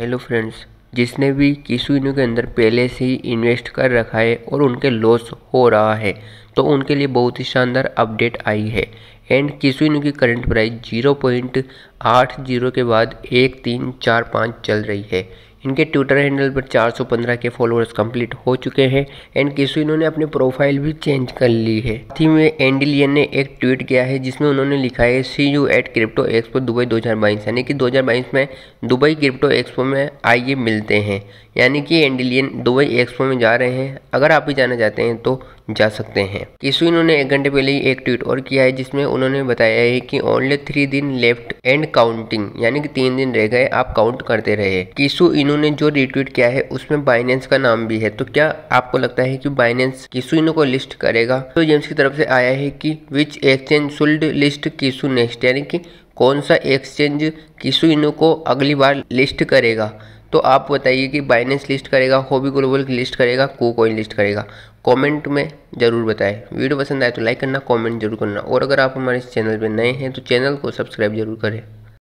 hello friends जिसने भी किसी यूनो के अंदर पहले से ही इन्वेस्ट कर रखा है और उनके लॉस हो रहा है तो उनके लिए बहुत ही शानदार अपडेट आई है एंड किसी यूनो की करंट प्राइस जीरो पॉइंट आठ जीरो के बाद एक तीन चार पाँच चल रही है इनके ट्विटर हैंडल पर 415 के फॉलोअर्स कंप्लीट हो चुके हैं एंड किसु इन्होंने अपनी प्रोफाइल भी चेंज कर ली है साथ ही में एंडिलियन ने एक ट्वीट किया है जिसमें उन्होंने लिखा है see you at crypto expo Dubai 2022 यानी कि 2022 में दुबई क्रिप्टो एक्सपो में आइए मिलते हैं यानी कि एंडिलियन दुबई एक्सपो में जा रहे हैं अगर आप भी जाना चाहते हैं तो जा सकते हैं किसु इन्होंने एक घंटे पहले ही एक ट्वीट और किया है जिसमें उन्होंने बताया है कि ओनली थ्री दिन लेफ्ट एंड काउंटिंग यानी कि तीन दिन रह गए आप काउंट करते रहे किसु इन इन्होंने जो रिट्वीट किया है उसमें बाइनेंस का नाम भी है तो क्या आपको लगता है कि बाइनेंस किसुनो को लिस्ट करेगा तो जेम्स की तरफ से आया है कि which exchange should list Kishu next यानी कि कौन सा एक्सचेंज किसुनो को अगली बार लिस्ट करेगा तो आप बताइए कि बाइनेंस लिस्ट करेगा होबी ग्लोबल लिस्ट करेगा को कोइन लिस्ट करेगा कमेंट में ज़रूर बताएं वीडियो पसंद आए तो लाइक करना कमेंट जरूर करना और अगर आप हमारे चैनल पर नए हैं तो चैनल को सब्सक्राइब जरूर करें